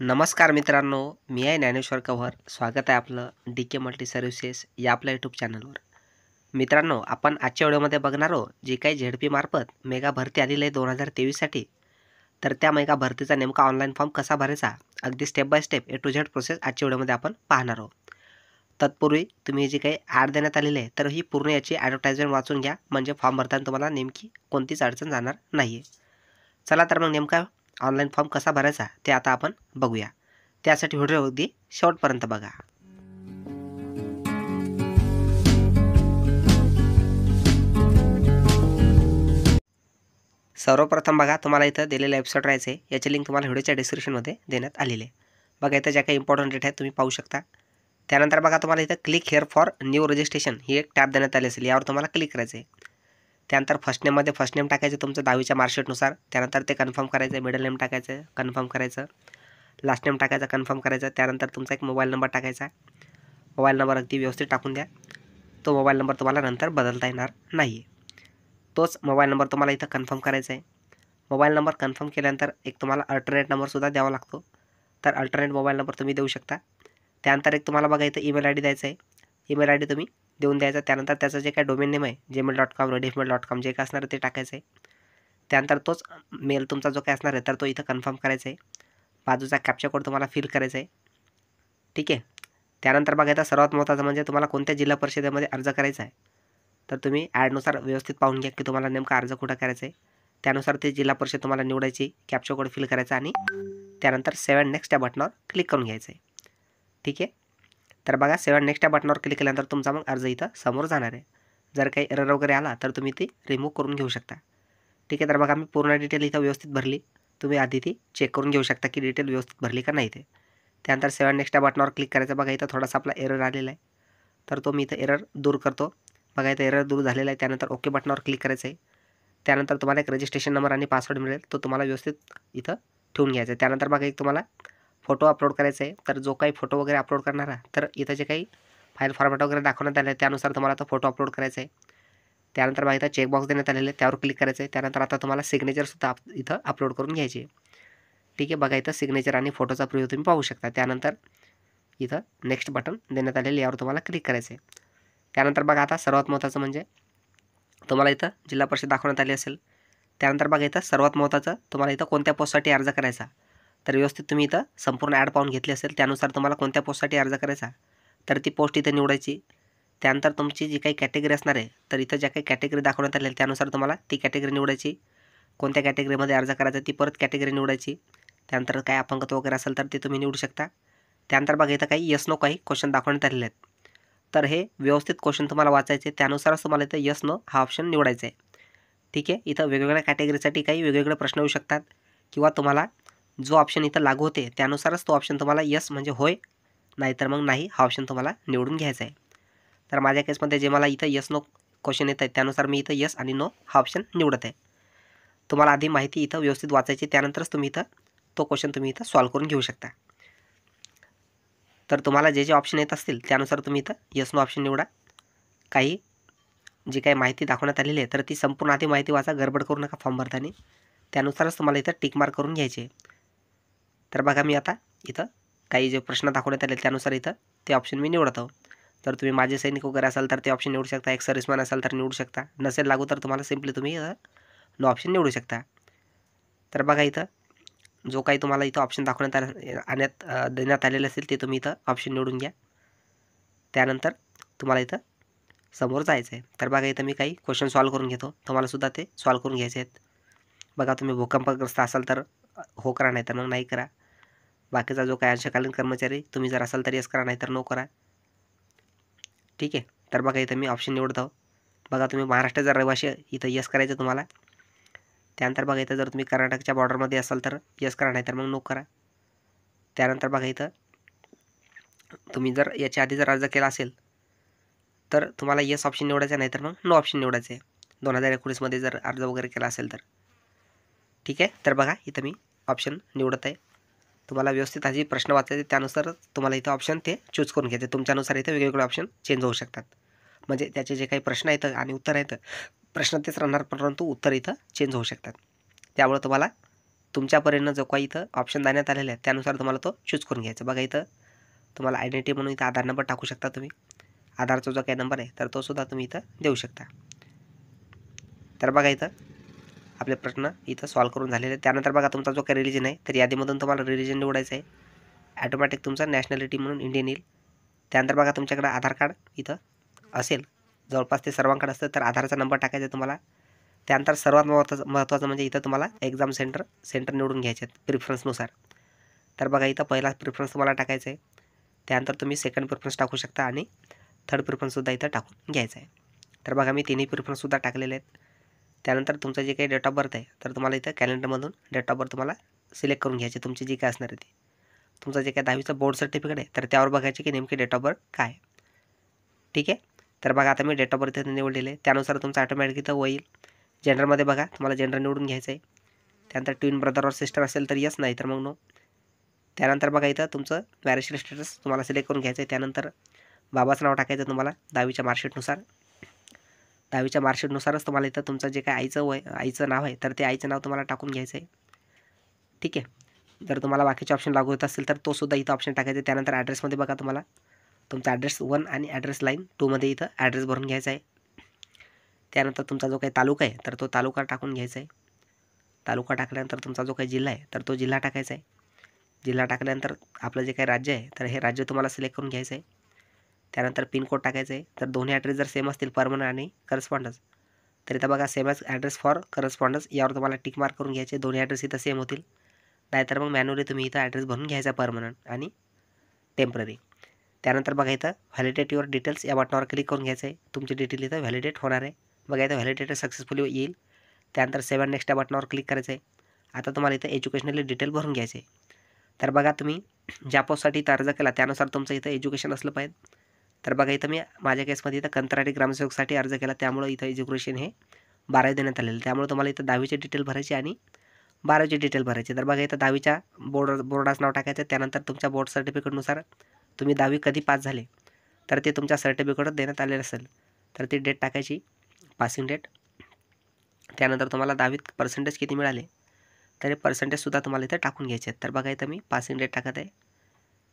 नमस्कार मित्रांनो मी आहे ज्ञानेश्वर कव्हर स्वागत आहे आपलं डी के मल्टी सर्व्हिसेस या आपल्या यूट्यूब चॅनलवर मित्रांनो आपण आजच्या व्हिडिओमध्ये बघणार आहोत जे काही पी मार्फत मेगा भरती आलेली आहे दोन हजार तेवीससाठी तर त्या मेगा भरतीचा नेमका ऑनलाईन फॉर्म कसा भरायचा अगदी step by step A to Z process आजच्या व्हिडिओमध्ये आपण पाहणार आहोत तत्पूर्वी तुम्ही जी काही ॲड देण्यात आलेली आहे तर ही पूर्ण याची ॲडव्हर्टाईजमेंट वाचून घ्या म्हणजे फॉर्म भरताना तुम्हाला नेमकी कोणतीच अडचण जाणार नाही चला तर मग नेमका ऑनलाईन फॉर्म कसा भरायचा ते आता आपण बघूया त्यासाठी व्हिडिओ अगदी शेवटपर्यंत बघा सर्वप्रथम बघा तुम्हाला इथं दिलेलं वेबसाईट राहायचं आहे याची लिंक तुम्हाला व्हिडिओच्या डिस्क्रिप्शनमध्ये देण्यात आलेले आहे बघा इथं ज्या काही इम्पॉर्टंट डेट आहेत तुम्ही पाहू शकता त्यानंतर बघा तुम्हाला इथं click here for new registration ही एक टॅब देण्यात आली असेल यावर तुम्हाला क्लिक करायचं आहे त्यानंतर फर्स्ट नेममध्ये फर्स्ट नेम टाकायचं तुमचं दहावीच्या मार्कशीटनुसार त्यानंतर ते कन्फर्म करायचं मिडल नेम टाकायचं कन्फर्म करायचं लास्ट नेम टाकायचं कन्फर्म करायचं त्यानंतर तुमचा एक मोबाईल नंबर टाकायचा मोबाईल नंबर अगदी व्यवस्थित टाकून द्या तो मोबाईल नंबर तुम्हाला नंतर बदलता येणार नाही तोच मोबाईल नंबर तुम्हाला इथं कन्फर्म करायचा आहे मोबाईल नंबर कन्फर्म केल्यानंतर एक तुम्हाला अल्टरनेट नंबरसुद्धा द्यावा लागतो तर अल्टरनेट मोबाईल नंबर तुम्ही देऊ शकता त्यानंतर एक तुम्हाला बघा इथं ईमेल आय डी द्यायचा आहे ईमेल आय डी तुम्ही देऊन द्यायचा त्यानंतर त्याचं जे काय डोमेन नेम आहे gmail dot com rediffmail dot com जे काय असणार ते टाकायचं आहे त्यानंतर तोच मेल तुमचा जो काय असणार आहे तर तो इथं कन्फर्म करायचा आहे बाजूचा कॅप्चर कोड तुम्हाला फिल करायचा आहे ठीक आहे त्यानंतर बघायचा सर्वात महत्त्वाचं म्हणजे तुम्हाला कोणत्या जिल्हा परिषदेमध्ये अर्ज करायचा आहे तर तुम्ही ॲडनुसार व्यवस्थित पाहून घ्या की तुम्हाला नेमका अर्ज कुठं करायचा आहे त्यानुसार ते जिल्हा परिषद तुम्हाला निवडायची कॅप्चर कोड फिल करायचा आणि त्यानंतर सेवन नेक्स्ट या बटनावर क्लिक करून घ्यायचं आहे ठीक आहे तर बघा सेवन या बटनावर क्लिक केल्यानंतर तुमचा मग अर्ज इथं समोर जाणार आहे जर काही एरर वगैरे आला तर तुम्ही ती रिमूव्ह करून घेऊ शकता ठीक आहे तर बघा मी पूर्ण डिटेल इथं व्यवस्थित भरली तुम्ही आधी ती चेक करून घेऊ शकता की डिटेल व्यवस्थित भरली का नाही ते त्यानंतर सेवन नेक्स्टच्या बटनावर क्लिक करायचं बघा इथं थोडासा आपला एरर आलेला आहे तर तो मी इथं एरर दूर करतो बघा इथं एरर दूर झालेला आहे त्यानंतर ओके बटनावर क्लिक करायचं आहे त्यानंतर तुम्हाला एक रजिस्ट्रेशन नंबर आणि पासवर्ड मिळेल तो तुम्हाला व्यवस्थित इथं ठेवून घ्यायचा आहे त्यानंतर बघा एक तुम्हाला फोटो अपलोड करायचा आहे तर जो काही फोटो वगैरे अपलोड करणार आहे तर इथं जे काही फाईल फॉर्मॅट वगैरे दाखवण्यात आलं आहे त्यानुसार तुम्हाला आता फोटो अपलोड करायचा आहे त्यानंतर बघा इथं चेकबॉक्स देण्यात आलेलं आहे त्यावर क्लिक करायचं आहे त्यानंतर आता तुम्हाला सिग्नेचरसुद्धा आप इथं अपलोड करून घ्यायचे ठीक आहे बघा इथं सिग्नेचर आणि फोटोचा प्रिव्ह्यू तुम्ही पाहू शकता त्यानंतर इथं नेक्स्ट बटन देण्यात आलेले यावर तुम्हाला क्लिक करायचं आहे त्यानंतर बघा आता सर्वात महत्त्वाचं म्हणजे तुम्हाला इथं जिल्हा परिषद दाखवण्यात आली असेल त्यानंतर बघा इथं सर्वात महत्त्वाचं तुम्हाला इथं कोणत्या पोस्टसाठी अर्ज करायचा तर व्यवस्थित तुम्ही इथं संपूर्ण ॲड पाहून घेतली असेल त्यानुसार तुम्हाला कोणत्या पोस्टसाठी अर्ज करायचा तर ती पोस्ट इथं निवडायची त्यानंतर तुमची जी काही कॅटेगरी असणार आहे तर इथं ज्या काही कॅटेगरी दाखवण्यात आलेली त्यानुसार तुम्हाला ती कॅटेगरी निवडायची कोणत्या कॅटेगरीमध्ये अर्ज करायचा ती परत कॅटेगरी निवडायची त्यानंतर काय अपंगत्व वगैरे असेल तर ते तुम्ही निवडू शकता त्यानंतर बघा इथं काही यस नो काही क्वेश्चन दाखवण्यात आलेले आहेत तर हे व्यवस्थित क्वेश्चन तुम्हाला वाचायचे त्यानुसारच तुम्हाला इथं यस नो हा ऑप्शन निवडायचा आहे ठीक आहे इथं वेगवेगळ्या कॅटेगरीसाठी काही वेगवेगळे प्रश्न येऊ शकतात किंवा तुम्हाला जो ऑप्शन इथं लागू होते त्यानुसारच तो ऑप्शन तुम्हाला यस म्हणजे होय नाहीतर मग नाही हा ऑप्शन तुम्हाला निवडून घ्यायचा आहे तर माझ्या केसमध्ये जे मला इथं यस नो क्वेश्चन येत आहेत त्यानुसार मी इथं यस आणि नो हा ऑप्शन निवडत आहे तुम्हाला आधी माहिती इथं व्यवस्थित वाचायची त्यानंतरच तुम्ही इथं तो क्वेश्चन तुम्ही इथं सॉल्व करून घेऊ शकता तर तुम्हाला जे जे ऑप्शन येत असतील त्यानुसार तुम्ही इथं यस नो ऑप्शन निवडा काही जी काही माहिती दाखवण्यात आलेली आहे तर ती संपूर्ण आधी माहिती वाचा गडबड करू नका फॉर्म भरताना त्यानुसारच तुम्हाला इथं टिक मार्क करून घ्यायचे तर बघा मी आता इथं काही जे प्रश्न दाखवण्यात आले त्यानुसार इथं ते ऑप्शन मी निवडतो तर तुम्ही माझे सैनिक वगैरे असाल तर ते ऑप्शन निवडू शकता एक सर्विसमॅन असाल तर निवडू शकता नसेल लागू तर तुम्हाला सिम्पली तुम्ही नो ऑप्शन निवडू शकता तर बघा इथं जो काही तुम्हाला इथं ऑप्शन दाखवण्यात आले आणण्यात देण्यात आलेलं असेल ते तुम्ही इथं ऑप्शन निवडून घ्या त्यानंतर तुम्हाला इथं समोर जायचं आहे तर बघा इथं मी काही क्वेश्चन सॉल्व करून घेतो तुम्हालासुद्धा ते सॉल्व करून घ्यायचे आहेत बघा तुम्ही भूकंपग्रस्त असाल तर हो करा नाही तर मग नाही करा बाकीचा जो काही अंशकालीन कर्मचारी तुम्ही जर असाल तर यस करा नाही तर नो करा ठीक आहे तर बघा इथं मी ऑप्शन निवडतो बघा तुम्ही महाराष्ट्र जर रहिवाशी इथं यस करायचं तुम्हाला त्यानंतर बघा इथं जर तुम्ही कर्नाटकच्या बॉर्डरमध्ये असाल तर यस करा नाही तर मग नो करा त्यानंतर बघा इथं तुम्ही जर याच्या आधी जर अर्ज केला असेल तर तुम्हाला यस ऑप्शन निवडायचं आहे नाही तर मग नो ऑप्शन निवडायचं आहे दोन हजार एकोणीसमध्ये जर अर्ज वगैरे केला असेल तर ठीक आहे तर बघा इथं मी ऑप्शन निवडत आहे तुम्हाला व्यवस्थित आधी प्रश्न वाचायचे त्यानुसार तुम्हाला इथं ऑप्शन ते चूज करून घ्यायचे तुमच्यानुसार इथं वेगवेगळे ऑप्शन चेंज होऊ शकतात म्हणजे त्याचे जे काही प्रश्न आहेत आणि उत्तर आहेत प्रश्न तेच राहणार परंतु उत्तर इथं चेंज होऊ शकतात त्यामुळे तुम्हाला तुमच्यापर्यंत जो काही इथं ऑप्शन देण्यात आलेला आहे त्यानुसार तुम्हाला तो चूज करून घ्यायचा बघा इथं तुम्हाला आयडेंटिटी म्हणून इथं आधार नंबर टाकू शकता तुम्ही आधारचा जो काही नंबर आहे तर तो सुद्धा तुम्ही इथं देऊ शकता तर बघा इथं आपले प्रश्न इथं सॉल्व करून झालेले त्यानंतर बघा तुमचा जो काही रिलिजन आहे तर यादीमधून तुम्हाला रिलिजन निवडायचं आहे ॲटोमॅटिक तुमचा नॅशनॅलिटी म्हणून इंडियन येईल त्यानंतर बघा तुमच्याकडे आधार कार्ड इथं असेल जवळपास ते सर्वांकडे असतं तर आधारचा नंबर टाकायचा तुम्हाला त्यानंतर सर्वात महत्त्वाचं महत्त्वाचं म्हणजे इथं तुम्हाला एक्झाम सेंटर सेंटर निवडून घ्यायचे आहेत प्रिफरन्सनुसार तर बघा इथं पहिला प्रिफरन्स तुम्हाला टाकायचा आहे त्यानंतर तुम्ही सेकंड प्रिफरन्स टाकू शकता आणि थर्ड प्रिफरन्ससुद्धा इथं टाकून घ्यायचं आहे तर बघा मी तिन्ही प्रिफरन्ससुद्धा टाकलेले आहेत त्यानंतर तुमचं जे काही डेट ऑफ बर्थ आहे तर तुम्हाला इथं कॅलेंडरमधून डेट ऑफ बर्थ तुम्हाला सिलेक्ट करून घ्यायची तुमची जी काय असणार आहे ती तुमचं जे काय दहावीचं बोर्ड सर्टिफिकेट आहे तर त्यावर बघायचे की नेमकी डेट ऑफ बर्थ काय ठीक आहे तर बघा आता मी डेट ऑफ बर्थ इथं निवडलेले आहे त्यानुसार तुमचं ऑटोमॅटिक इथं होईल जेंडरमध्ये बघा तुम्हाला जेंडर निवडून घ्यायचं आहे त्यानंतर ट्विन ब्रदर और सिस्टर असेल तर यस नाही तर मग नो त्यानंतर बघा इथं तुमचं मॅरेज स्टेटस तुम्हाला सिलेक्ट करून घ्यायचं आहे त्यानंतर बाबाचं नाव टाकायचं तुम्हाला दहावीच्या मार्कशीटनुसार दहावीच्या मार्कशीटनुसारच तुम्हाला इथं तुमचं जे काही आईचं वय आईचं नाव आहे तर ते आईचं नाव तुम्हाला टाकून घ्यायचं आहे ठीक आहे जर तुम्हाला बाकीचे ऑप्शन लागू होत असेल तर तो सुद्धा इथं ऑप्शन टाकायचा त्यानंतर ॲड्रेसमध्ये बघा तुम्हाला तुमचा ॲड्रेस वन आणि ॲड्रेस लाईन टूमध्ये इथं ॲड्रेस भरून घ्यायचा आहे त्यानंतर तुमचा जो काही तालुका आहे तर तो तालुका टाकून घ्यायचा आहे तालुका टाकल्यानंतर तुमचा जो काही जिल्हा आहे तर तो जिल्हा टाकायचा आहे जिल्हा टाकल्यानंतर आपलं जे काही राज्य आहे तर हे राज्य तुम्हाला सिलेक्ट करून घ्यायचं आहे त्यानंतर पिनकोड टाकायचं आहे तर दोन्ही ॲड्रेस जर सेम असतील परमनंट आणि करस्पॉन्डन्स तर इथं बघा सेमच ॲड्रेस फॉर करस्पॉन्डन्स यावर तुम्हाला टिक मार्क करून घ्यायचे दोन्ही ॲड्रेस इथं सेम होतील नाहीतर मग मॅन्युअली तुम्ही इथं ॲड्रेस भरून घ्यायचा परमनंट आणि टेम्पररी त्यानंतर बघा इथं व्हॅलिडेट युअर डिटेल्स या बटनावर क्लिक करून घ्यायचं आहे तुमची डिटेल इथं व्हॅलिडेट होणार आहे बघा इथं व्हॅलिडेट सक्सेसफुली येईल त्यानंतर सेवन नेक्स्ट या बटनावर क्लिक करायचं आहे आता तुम्हाला इथं एज्युकेशनली डिटेल भरून घ्यायचे तर बघा तुम्ही ज्या पोस्टसाठी इथं अर्ज केला त्यानुसार तुमचं इथं एज्युकेशन असलं पाहिजे तर बघा इथं मी माझ्या केसमध्ये इथं कंत्राटी ग्रामसेवकसाठी अर्ज केला त्यामुळं इथं एज्युकेशन हे बारावी देण्यात आलेलं त्यामुळे तुम्हाला इथं दहावीचे डिटेल भरायचे आणि बारावीचे डिटेल भरायचे तर बघा इथं दहावीच्या बोर्ड बोर्डाचं नाव टाकायचं त्यानंतर तुमच्या बोर्ड सर्टिफिकेटनुसार तुम्ही दहावी कधी पास झाले तर ते तुमच्या सर्टिफिकेटवर देण्यात आलेलं असेल तर ती डेट टाकायची पासिंग डेट त्यानंतर तुम्हाला दहावीत पर्सेंटेज किती मिळाले तर हे पर्सेंटेजसुद्धा तुम्हाला इथं टाकून घ्यायचे आहेत तर बघा इथं मी पासिंग डेट टाकत आहे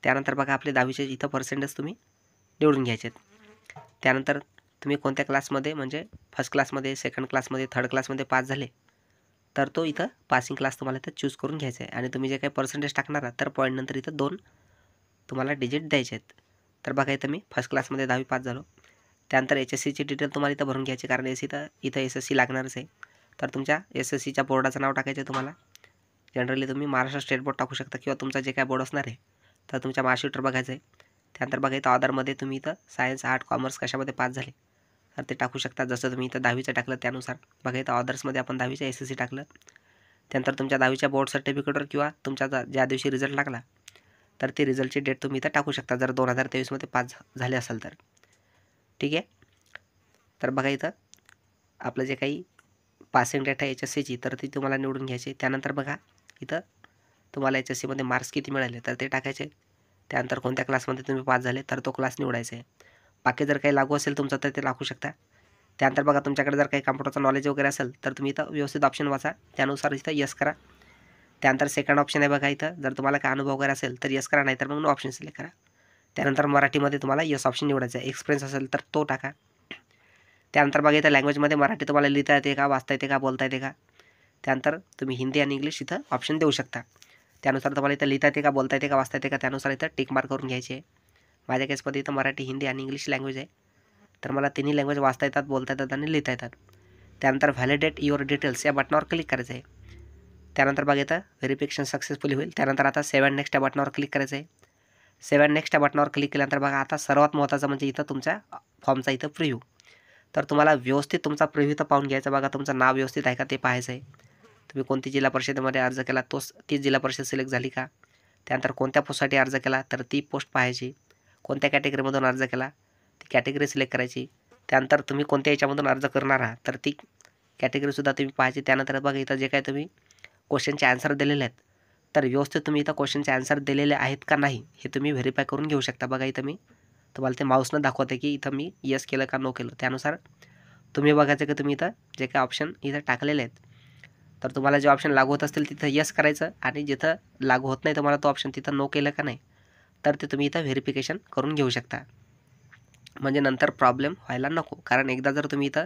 त्यानंतर बघा आपले दहावीचे इथं पर्सेंटेज तुम्ही निवडून घ्यायचे आहेत त्यानंतर तुम्ही कोणत्या क्लासमध्ये म्हणजे फर्स्ट क्लासमध्ये सेकंड क्लासमध्ये थर्ड क्लासमध्ये पास झाले तर तो इथं पासिंग क्लास तुम्हाला इथं चूज करून घ्यायचा आहे आणि तुम्ही जे काही पर्सेंटेज टाकणार आहात तर पॉईंटनंतर इथं दोन तुम्हाला डिजिट द्यायचे आहेत तर बघा इथं मी फर्स्ट क्लासमध्ये दहावी पास झालो त्यानंतर एच एस सीची डिटेल तुम्हाला इथं भरून घ्यायची कारण एस इथं इथं एस एस सी लागणारच आहे तर तुमच्या एस एस सीच्या बोर्डाचं नाव टाकायचं आहे तुम्हाला जनरली तुम्ही महाराष्ट्र स्टेट बोर्ड टाकू शकता किंवा तुमचा जे काय बोर्ड असणार आहे तर तुमच्या मार्कशीटवर बघायचं आहे त्यानंतर बघा इथं ऑदरमध्ये तुम्ही इथं सायन्स आर्ट कॉमर्स कशामध्ये पास झाले तर ते टाकू शकता जसं तुम्ही इथं दहावीचं टाकलं त्यानुसार बघा इथं ऑदर्समध्ये आपण दहावीचं एस एस सी टाकलं त्यानंतर तुमच्या दहावीच्या बोर्ड सर्टिफिकेटवर किंवा तुमच्या ज्या दिवशी रिझल्ट लागला तर ते रिझल्टची डेट तुम्ही इथं टाकू शकता जर दोन हजार तेवीसमध्ये पास झाले असाल तर ठीक आहे तर बघा इथं आपलं जे काही पासिंग डेट आहे एच एस सीची तर ती तुम्हाला निवडून घ्यायची त्यानंतर बघा इथं तुम्हाला एच एस सीमध्ये मार्क्स किती मिळाले तर ते टाकायचे त्यानंतर कोणत्या क्लासमध्ये तुम्ही पास झाले तर तो क्लास निवडायचा आहे बाकी जर काही लागू असेल तुमचं तर ते लागू शकता त्यानंतर बघा तुमच्याकडे जर काही कम्प्युटरचं नॉलेज वगैरे असेल तर तुम्ही इथं व्यवस्थित ऑप्शन वाचा त्यानुसार इथं यस करा त्यानंतर सेकंड ऑप्शन आहे बघा इथं जर तुम्हाला काय अनुभव वगैरे असेल तर यस करा नाही तर मग नो ऑप्शन सिलेक्ट करा त्यानंतर मराठीमध्ये तुम्हाला यस ऑप्शन निवडायचं आहे एक्सपिरियन्स असेल तर तो टाका त्यानंतर बघा इथं लँग्वेजमध्ये मराठी तुम्हाला लिहिता येते का वाचता येते का बोलता येते का त्यानंतर तुम्ही हिंदी आणि इंग्लिश इथं ऑप्शन देऊ शकता त्यानुसार तुम्हाला इथं लिहिता येते का बोलता येते का वाचता येते का त्यानुसार इथं टिक मार्क करून घ्यायचे आहे माझ्या केसमध्ये इथं मराठी हिंदी आणि इंग्लिश लँग्वेज आहे तर मला तिन्ही लँग्वेज वाचता येतात बोलता येतात आणि लिहिता येतात त्यानंतर व्हॅलिडेट युअर डिटेल्स या बटनावर क्लिक करायचं आहे त्यानंतर बघा इथं व्हेरिफिकेशन सक्सेसफुली होईल त्यानंतर आता सेवन नेक्स्ट या बटनावर क्लिक करायचं आहे सेवन नेक्स्ट या बटनावर क्लिक केल्यानंतर बघा आता सर्वात महत्त्वाचं म्हणजे इथं तुमच्या फॉर्मचा इथं प्रिव्ह्यू तर तुम्हाला व्यवस्थित तुमचा प्रिव्ह्यू इथं पाहून घ्यायचा बघा तुमचं नाव व्यवस्थित आहे का ते पाहायचं आहे तुम्ही कोणती जिल्हा परिषदेमध्ये अर्ज केला तोच तीच जिल्हा परिषद सिलेक्ट झाली का त्यानंतर कोणत्या पोस्टसाठी अर्ज केला तर ती पोस्ट पाहायची कोणत्या कॅटेगरीमधून अर्ज केला ती कॅटेगरी सिलेक्ट करायची त्यानंतर तुम्ही कोणत्या याच्यामधून अर्ज करणार आहात तर ती कॅटेगरीसुद्धा तुम्ही पाहायची त्यानंतर बघा इथं जे काय तुम्ही क्वेश्चनचे आन्सर दिलेले आहेत तर व्यवस्थित तुम्ही इथं क्वेश्चनचे आन्सर दिलेले आहेत का नाही हे तुम्ही व्हेरीफाय करून घेऊ शकता बघा इथं मी तुम्हाला ते माऊसनं दाखवते की इथं मी यस केलं का नो केलं त्यानुसार तुम्ही बघायचं की तुम्ही इथं जे काय ऑप्शन इथं टाकलेले आहेत तर तुम्हाला जे ऑप्शन लागू होत असतील तिथं यस करायचं आणि जिथं लागू होत नाही तुम्हाला तो ऑप्शन तिथं नो केलं का नाही तर ते तुम्ही इथं व्हेरिफिकेशन करून घेऊ शकता म्हणजे नंतर प्रॉब्लेम व्हायला नको कारण एकदा जर तुम्ही इथं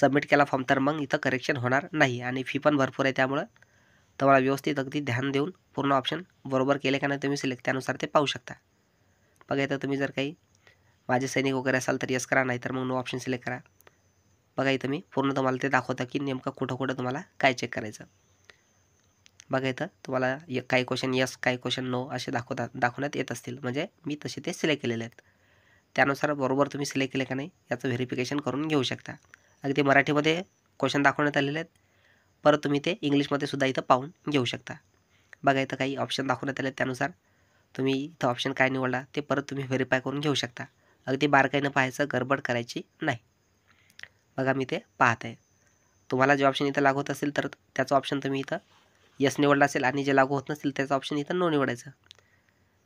सबमिट केला फॉर्म तर मग इथं करेक्शन होणार नाही आणि फी पण भरपूर आहे त्यामुळं तुम्हाला व्यवस्थित अगदी ध्यान देऊन पूर्ण ऑप्शन बरोबर केले का नाही तुम्ही सिलेक्ट त्यानुसार ते पाहू शकता बघा इथं तुम्ही जर काही माझे सैनिक वगैरे असाल तर यस करा नाही तर मग नो ऑप्शन सिलेक्ट करा बघा इथं मी पूर्ण तुम्हाला ते दाखवता की नेमकं कुठं कुठं तुम्हाला काय चेक करायचं बघा इथं तुम्हाला काही क्वेश्चन यस काही क्वेश्चन नो असे दाखवतात दाखवण्यात येत असतील म्हणजे मी तसे ते सिलेक्ट केलेले आहेत त्यानुसार बरोबर तुम्ही सिलेक्ट केले का नाही याचं व्हेरिफिकेशन करून घेऊ शकता अगदी मराठीमध्ये क्वेश्चन दाखवण्यात आलेले आहेत परत तुम्ही ते इंग्लिशमध्ये सुद्धा इथं पाहून घेऊ शकता बघा इथं काही ऑप्शन दाखवण्यात आले त्यानुसार तुम्ही इथं ऑप्शन काय निवडला ते परत तुम्ही व्हेरीफाय करून घेऊ शकता अगदी बारकाईनं पाहायचं गडबड करायची नाही बघा मी ते पाहत आहे तुम्हाला जे ऑप्शन इथं लागू होत असेल तर त्याचं ऑप्शन तुम्ही इथं यस निवडला असेल आणि जे लागू होत नसेल त्याचं ऑप्शन इथं नो निवडायचं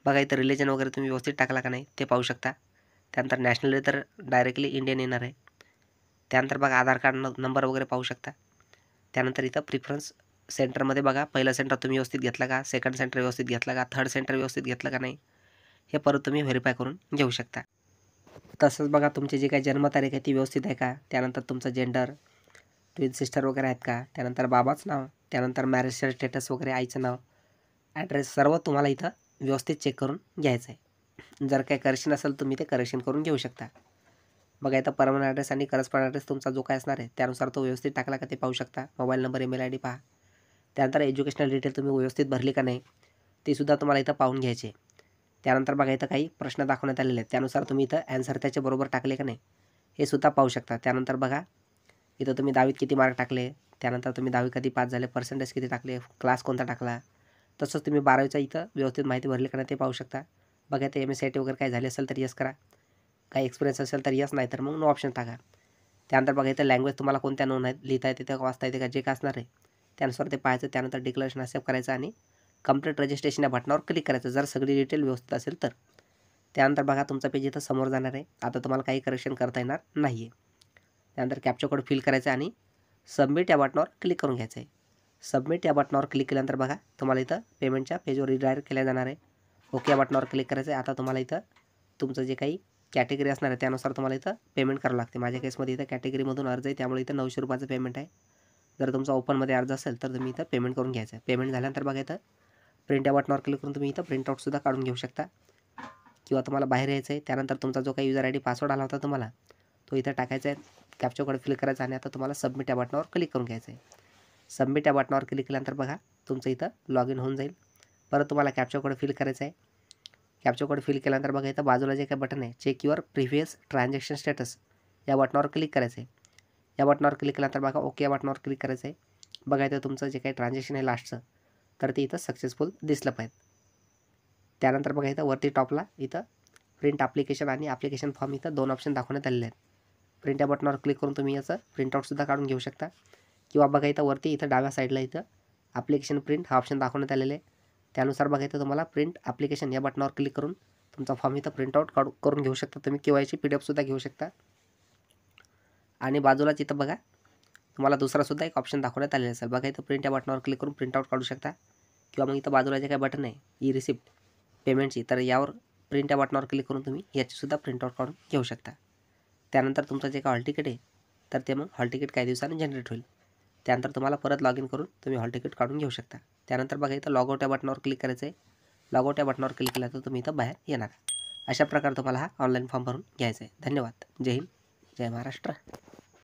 बघा इथं रिलिजन वगैरे तुम्ही व्यवस्थित टाकला का नाही ते पाहू शकता त्यानंतर नॅशनल तर डायरेक्टली इंडियन येणार आहे त्यानंतर बघा आधार कार्ड नंबर वगैरे पाहू शकता त्यानंतर इथं प्रिफरन्स सेंटरमध्ये बघा पहिलं सेंटर तुम्ही व्यवस्थित घेतला का सेकंड सेंटर व्यवस्थित घेतला का थर्ड सेंटर व्यवस्थित घेतलं का नाही हे परत तुम्ही व्हेरीफाय करून घेऊ शकता तसंच बघा तुमची जी काही जन्मतारीख आहे ती व्यवस्थित आहे का त्यानंतर तुमचं जेंडर ट्विन सिस्टर वगैरे आहेत का त्यानंतर बाबाचं नाव त्यानंतर मॅरेजचं स्टेटस वगैरे आईचं नाव ॲड्रेस सर्व तुम्हाला इथं व्यवस्थित चेक करून घ्यायचं आहे जर काही करेक्शन असेल तुम्ही ते करेक्शन करून घेऊ शकता बघा इथं परमनंट ॲड्रेस आणि करस्पॉन्ड ॲड्रेस तुमचा जो काय असणार आहे त्यानुसार तो व्यवस्थित टाकला का ते पाहू शकता mobile number email I D पहा त्यानंतर एज्युकेशनल डिटेल तुम्ही व्यवस्थित भरली का नाही ते सुद्धा तुम्हाला इथं पाहून घ्यायचे त्यानंतर बघा इथं काही प्रश्न दाखवण्यात आलेले आहेत त्यानुसार तुम्ही इथं ॲन्सर त्याच्याबरोबर टाकले का नाही हे सुद्धा पाहू शकता त्यानंतर बघा इथं तुम्ही दहावीत किती मार्क टाकले त्यानंतर तुम्ही दहावी कधी पास झाले पर्सेंटेज किती टाकले क्लास कोणता टाकला तसंच तुम्ही बारावीचा इथं व्यवस्थित माहिती भरली का नाही ते पाहू शकता बघा ते एम एस आय टी वगैरे काही झाले असेल तर यस करा काही एक्सपिरियन्स असेल तर यस नाही तर मग नो ऑप्शन टाका त्यानंतर बघा इथं लँग्वेज तुम्हाला कोणत्या नोंद आहेत लिहिता येते ते वाचता येते का जे का असणार आहे त्यानुसार ते पाहायचं त्यानंतर डिक्लेरेशन असेप्ट करायचं आणि कंप्लीट रजिस्ट्रेशन या बटनावर क्लिक करायचं जर सगळी डिटेल व्यवस्थित असेल तर त्यानंतर बघा तुमचा पेज इथं समोर जाणार आहे आता तुम्हाला काही करेक्शन करता येणार नाही आहे त्यानंतर कॅप्चा कोड फिल करायचा आणि सबमिट या बटनावर क्लिक करून घ्यायचं आहे सबमिट या बटनावर क्लिक केल्यानंतर बघा तुम्हाला इथं पेमेंटच्या पेजवर रिडायरेक्ट केल्या जाणार आहे ओके या बटनावर क्लिक करायचं आहे आता तुम्हाला इथं तुमचं जे काही कॅटेगरी असणार आहे त्यानुसार तुम्हाला इथं पेमेंट करावं लागते माझ्या केसमध्ये इथं कॅटेगरीमधून अर्ज आहे त्यामुळे इथं नऊशे रुपयाचं पेमेंट आहे जर तुमचा ओपनमध्ये अर्ज असेल तर तुम्ही इथं पेमेंट करून घ्यायचं आहे पेमेंट झाल्यानंतर बघा इथं प्रिंट या बटनावर क्लिक करून तुम्ही इथं प्रिंटआउटसुद्धा काढून घेऊ शकता किंवा तुम्हाला बाहेर यायचं आहे त्यानंतर तुमचा जो काही युजर आय डी पासवर्ड आला होता तुम्हाला तो इथं टाकायचा आहे कॅप्चरकडे फिल करायचा आणि आता तुम्हाला सबमिट या बटनावर क्लिक करून घ्यायचं आहे सबमिट या बटनावर क्लिक केल्यानंतर बघा तुमचं इथं लॉग इन होऊन जाईल परत तुम्हाला कॅप्चरकडे फिल करायचं आहे कॅप्चरकडे फिल केल्यानंतर बघा इथं बाजूला जे काही बटन आहे check your previous transaction status या बटनावर क्लिक करायचं आहे या बटनावर क्लिक केल्यानंतर बघा ओके या बटनावर क्लिक करायचं आहे बघा इथं तुमचं जे काही ट्रान्झॅक्शन आहे लास्टचं तर ते इथं सक्सेसफुल दिसलं पाहिजे त्यानंतर बघा इथं वरती टॉपला इथं प्रिंट ॲप्लिकेशन आणि ॲप्लिकेशन फॉर्म इथं दोन ऑप्शन दाखवण्यात आलेले आहेत प्रिंट या बटनावर क्लिक करून तुम्ही याचं प्रिंटआउटसुद्धा काढून घेऊ शकता किंवा बघा इथं वरती इथं डाव्या साईडला इथं ॲप्लिकेशन प्रिंट हा ऑप्शन दाखवण्यात आलेले आहे त्यानुसार बघा इथं तुम्हाला प्रिंट ॲप्लिकेशन या बटनावर क्लिक करून तुमचा फॉर्म इथं प्रिंटआउट काढू करून घेऊ शकता तुम्ही किंवा याची पी डी एफसुद्धा घेऊ शकता आणि बाजूलाच इथं बघा तुम्हाला दुसरासुद्धा एक ऑप्शन दाखवण्यात आलेला असेल बघा इथं प्रिंट या बटनावर क्लिक करून प्रिंटआउट काढू शकता किंवा मग इथं बाजूला जे काही बटन आहे ई रिसिप्ट पेमेंटची तर यावर प्रिंट या बटनावर क्लिक करून तुम्ही याचीसुद्धा प्रिंटआउट काढून घेऊ शकता त्यानंतर तुमचं जे काही हॉल तिकीट आहे तर ते मग हॉल तिकीट काही दिवसाने जनरेट होईल त्यानंतर तुम्हाला परत लॉग इन करून तुम्ही हॉल तिकीट काढून घेऊ शकता त्यानंतर बघा इथं लॉगआउट या बटनावर क्लिक करायचं आहे लॉगआउट या बटनावर क्लिक केलं तर तुम्ही इथं बाहेर येणार अशा प्रकारे तुम्हाला हा ऑनलाईन फॉर्म भरून घ्यायचा आहे धन्यवाद जय हिंद जय महाराष्ट्र